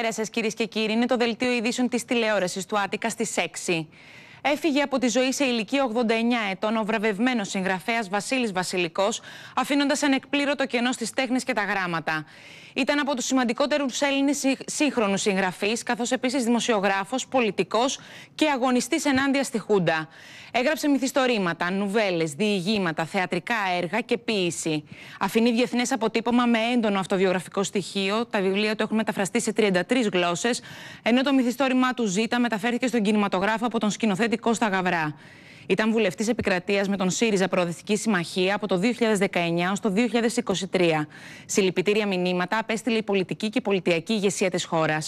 καλησπέρα σας, κυρίες και κύριοι. Είναι το δελτίο ειδήσεων της τηλεόρασης του Άτικα στι 6 έφυγε από τη ζωή σε ηλικία 89 ετών ο βραβευμένος συγγραφέας Βασίλης Βασιλικός, αφήνοντας ανεκπλήρωτο κενό στις τέχνες και τα γράμματα. Ήταν από τους σημαντικότερους Έλληνες σύγχρονους συγγραφείς, καθώς επίσης δημοσιογράφος, πολιτικός και αγωνιστής ενάντια στη Χούντα. Έγραψε μυθιστορήματα, νουβέλες, διηγήματα, θεατρικά έργα και ποιήση. Αφήνει διεθνές αποτύπωμα με έντονο αυτοβιογραφικό στοιχείο. Τα βιβλία του έχουν μεταφραστεί σε 33 γλώσσες, ενώ το μυθιστόρημά του Ζήτα μεταφέρθηκε στον κινηματογράφο από τον σκηνοθέτη Κώστα γαβρά. Ήταν βουλευτής επικρατείας με τον ΣΥΡΙΖΑ Προοδευτική Συμμαχία από το 2019 στο το 2023. Συλληπιτήρια μηνύματα απέστειλε η πολιτική και πολιτιακή ηγεσία της χώρας.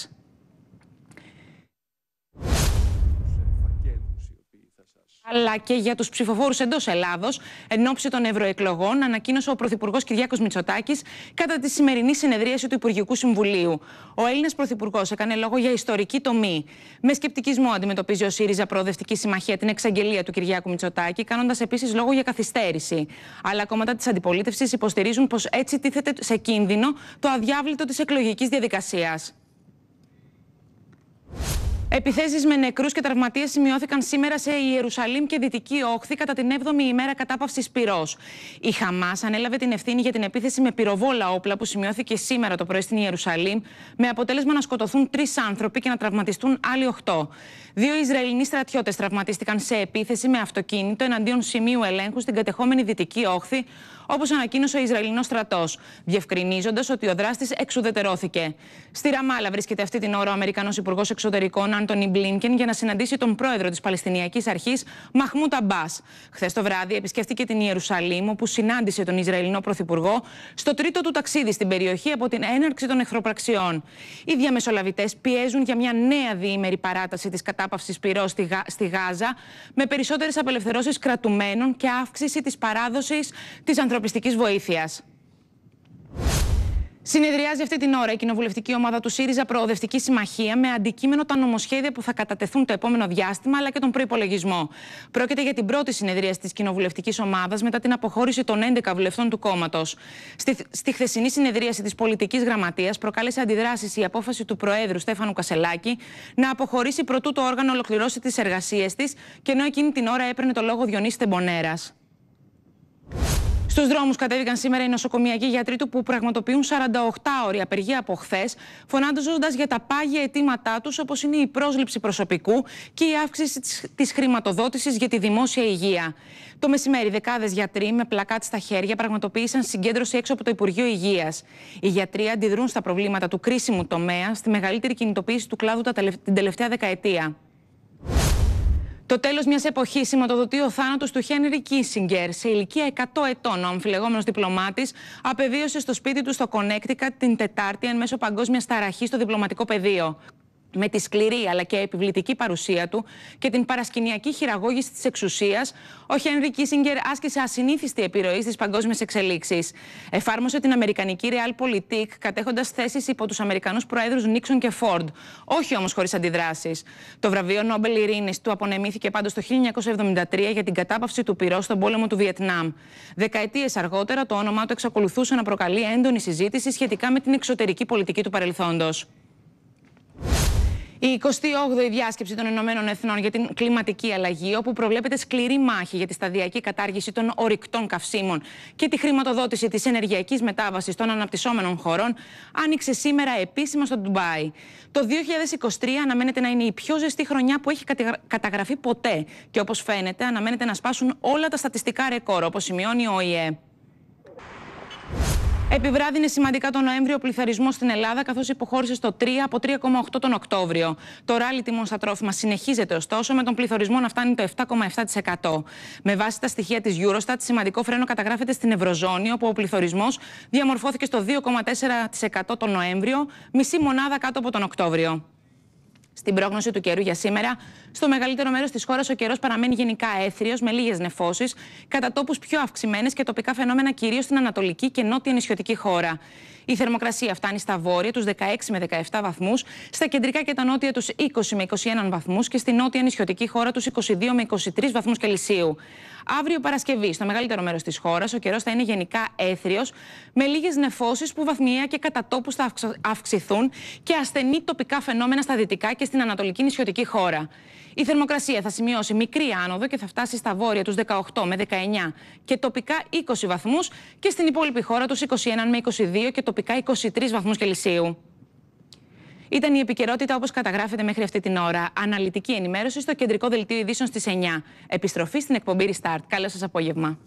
αλλά και για τους ψηφοφόρους εντός Ελλάδος, εν ώψη των ευρωεκλογών, ανακοίνωσε ο Πρωθυπουργός Κυριάκος Μητσοτάκης κατά τη σημερινή συνεδρίαση του Υπουργικού Συμβουλίου. Ο Έλληνας Πρωθυπουργός έκανε λόγο για ιστορική τομή. Με σκεπτικισμό αντιμετωπίζει ο ΣΥΡΙΖΑ Προοδευτική Συμμαχία την εξαγγελία του Κυριάκου Μητσοτάκη, κάνοντας επίσης λόγο για καθυστέρηση. Αλλά κόμματα της αντιπολίτευσης υποστηρίζουν πως έτσι τίθεται σε κίνδυνο το αδιάβλητο της εκλογικής διαδικασίας. Επιθέσεις με νεκρούς και τραυματίες σημειώθηκαν σήμερα σε Ιερουσαλήμ και Δυτική Όχθη κατά την 7η ημέρα κατάπαυσης πυρός. Η Χαμάς ανέλαβε την ευθύνη για την επίθεση με πυροβόλα όπλα που σημειώθηκε σήμερα το πρωί στην Ιερουσαλήμ με αποτέλεσμα να σκοτωθούν τρεις άνθρωποι και να τραυματιστούν άλλοι 8. Δύο Ισραηλινοί στρατιώτες τραυματίστηκαν σε επίθεση με αυτοκίνητο εναντίον σημείου ελέγχου στην κατεχόμενη Δυτική Όχθη όπως ανακοίνωσε ο Ισραηλινός στρατός, διευκρινίζοντας ότι ο δράστης εξουδετερώθηκε. Στη Ραμάλα βρίσκεται αυτή την ώρα ο Αμερικανός Υπουργός Εξωτερικών, Άντωνι Μπλίνκεν, για να συναντήσει τον πρόεδρο της Παλαιστινιακής Αρχής, Μαχμού Μπά. Χθες το βράδυ επισκέφτηκε την Ιερουσαλήμ, όπου συνάντησε τον Ισραηλινό Πρωθυπουργό στο τρίτο του ταξίδι στην περιοχή από την έναρξη των εχθροπραξιών. Οι διαμεσολαβητές πιέζουν για μια νέα διήμερη παράταση της κατάπαυσης πυρός στη, Γα... Γάζα, με περισσότερες απελευθερώσεις κρατουμένων και αύξηση της παράδοσης της ανθρωπιστικής ανθρωπιστικής βοήθειας. Συνεδριάζει αυτή την ώρα η κοινοβουλευτική ομάδα του ΣΥΡΙΖΑ Προοδευτική Συμμαχία με αντικείμενο τα νομοσχέδια που θα κατατεθούν το επόμενο διάστημα αλλά και τον προπολογισμό. Πρόκειται για την πρώτη συνεδρίαση της κοινοβουλευτικής ομάδας μετά την αποχώρηση των 11 βουλευτών του κόμματος. Στη, στη χθεσινή συνεδρίαση της πολιτικής γραμματείας προκάλεσε αντιδράσεις η απόφαση του Προέδρου Στέφανου Κασελάκη να αποχωρήσει προτού το όργανο ολοκληρώσει τις εργασίες της και ενώ εκείνη την ώρα έπαιρνε το λόγο Διονύστε Στους δρόμους κατέβηκαν σήμερα οι νοσοκομιακοί γιατροί του που πραγματοποιούν 48 ώρια απεργία από χθες, φωνάζοντας για τα πάγια αιτήματά τους, όπως είναι η πρόσληψη προσωπικού και η αύξηση της χρηματοδότησης για τη δημόσια υγεία. Το μεσημέρι, δεκάδες γιατροί με πλακάτ στα χέρια πραγματοποίησαν συγκέντρωση έξω από το Υπουργείο Υγείας. Οι γιατροί αντιδρούν στα προβλήματα του κρίσιμου τομέα, στη μεγαλύτερη κινητοποίηση του κλάδου την τελευταία δεκαετία. Το τέλος μιας εποχής σηματοδοτεί ο θάνατος του Χένρι Κίσιγκερ. Σε ηλικία 100 ετών, ο αμφιλεγόμενος διπλωμάτης απεβίωσε στο σπίτι του στο Κονέκτικα την Τετάρτη εν μέσω παγκόσμιας ταραχής στο διπλωματικό πεδίο με τη σκληρή αλλά και επιβλητική παρουσία του και την παρασκηνιακή χειραγώγηση της εξουσίας, ο Χένρι Κίσιγκερ άσκησε ασυνήθιστη επιρροή στις παγκόσμιες εξελίξεις. Εφάρμοσε την Αμερικανική Realpolitik, κατέχοντας θέσεις υπό τους Αμερικανούς Προέδρους Νίξον και Φόρντ. Όχι όμως χωρίς αντιδράσεις. Το βραβείο Νόμπελ Ειρήνης του απονεμήθηκε πάντως το 1973 για την κατάπαυση του πυρός στον πόλεμο του Βιετνάμ. Δεκαετίες αργότερα, το όνομά του εξακολουθούσε να προκαλεί έντονη συζήτηση σχετικά με την εξωτερική πολιτική του παρελθόντος. Η 28η διάσκεψη των Ηνωμένων Εθνών για την κλιματική αλλαγή, όπου προβλέπεται σκληρή μάχη για τη σταδιακή κατάργηση των ορυκτών καυσίμων και τη χρηματοδότηση της ενεργειακής μετάβασης των αναπτυσσόμενων χωρών, άνοιξε σήμερα επίσημα στο Ντουμπάι. Το 2023 αναμένεται να είναι η πιο ζεστή χρονιά που έχει καταγραφεί ποτέ. Και όπως φαίνεται, αναμένεται να σπάσουν όλα τα στατιστικά ρεκόρ, όπως σημειώνει ο ΙΕ. Επιβράδυνε σημαντικά τον Νοέμβριο ο πληθωρισμός στην Ελλάδα, καθώς υποχώρησε στο 3 από 3,8 τον Οκτώβριο. Το ράλι τιμών στα τρόφιμα συνεχίζεται ωστόσο, με τον πληθωρισμό να φτάνει το 7,7%. Με βάση τα στοιχεία της Eurostat, σημαντικό φρένο καταγράφεται στην Ευρωζώνη, όπου ο πληθωρισμός διαμορφώθηκε στο 2,4% τον Νοέμβριο, μισή μονάδα κάτω από τον Οκτώβριο. Στην πρόγνωση του καιρού για σήμερα, στο μεγαλύτερο μέρος της χώρας ο καιρός παραμένει γενικά έθριος με λίγες νεφώσεις, κατά τόπους πιο αυξημένες και τοπικά φαινόμενα κυρίως στην ανατολική και νότια νησιωτική χώρα. Η θερμοκρασία φτάνει στα βόρεια τους 16 με 17 βαθμούς, στα κεντρικά και τα νότια τους 20 με 21 βαθμούς και στη νότια νησιωτική χώρα τους 22 με 23 βαθμούς Κελσίου. Αύριο Παρασκευή, στο μεγαλύτερο μέρος της χώρας, ο καιρός θα είναι γενικά έθριος, με λίγες νεφώσεις που βαθμία και κατά τόπους θα αυξηθούν και ασθενή τοπικά φαινόμενα στα δυτικά και στην ανατολική νησιωτική χώρα. Η θερμοκρασία θα σημειώσει μικρή άνοδο και θα φτάσει στα βόρεια τους 18 με 19 και τοπικά 20 βαθμούς και στην υπόλοιπη χώρα τους 21 με 22 και τοπικά τοπικά 23 βαθμούς Κελσίου. Ήταν η επικαιρότητα όπως καταγράφεται μέχρι αυτή την ώρα. Αναλυτική ενημέρωση στο κεντρικό δελτίο ειδήσεων στις 9. Επιστροφή στην εκπομπή Restart. Καλό σας απόγευμα.